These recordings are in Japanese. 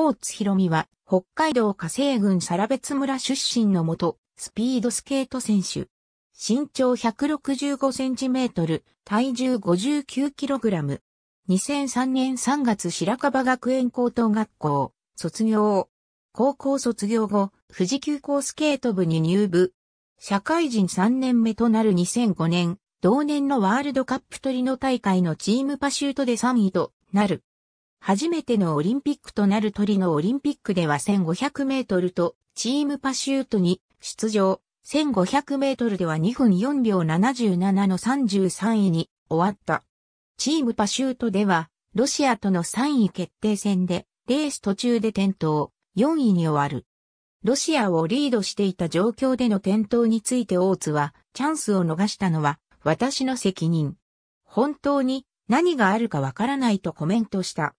大津博美は、北海道火星郡サラベツ村出身のもと、スピードスケート選手。身長165センチメートル、体重59キログラム。2003年3月白樺学園高等学校、卒業。高校卒業後、富士急行スケート部に入部。社会人3年目となる2005年、同年のワールドカップトリノ大会のチームパシュートで3位となる。初めてのオリンピックとなるトリノオリンピックでは1500メートルとチームパシュートに出場。1500メートルでは2分4秒77の33位に終わった。チームパシュートではロシアとの3位決定戦でレース途中で転倒、4位に終わる。ロシアをリードしていた状況での転倒について大津はチャンスを逃したのは私の責任。本当に何があるかわからないとコメントした。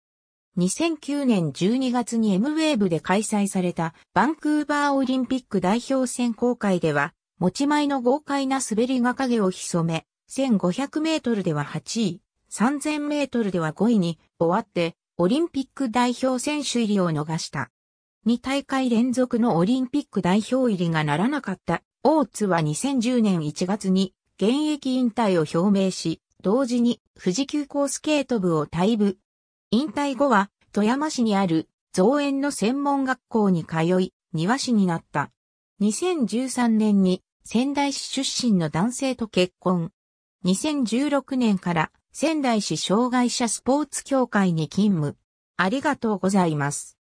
2009年12月に m w ェーブで開催されたバンクーバーオリンピック代表選考会では、持ち前の豪快な滑りが影を潜め、1500メートルでは8位、3000メートルでは5位に終わって、オリンピック代表選手入りを逃した。2大会連続のオリンピック代表入りがならなかった大津は2010年1月に現役引退を表明し、同時に富士急行スケート部を退部。引退後は富山市にある造園の専門学校に通い、庭師になった。2013年に仙台市出身の男性と結婚。2016年から仙台市障害者スポーツ協会に勤務。ありがとうございます。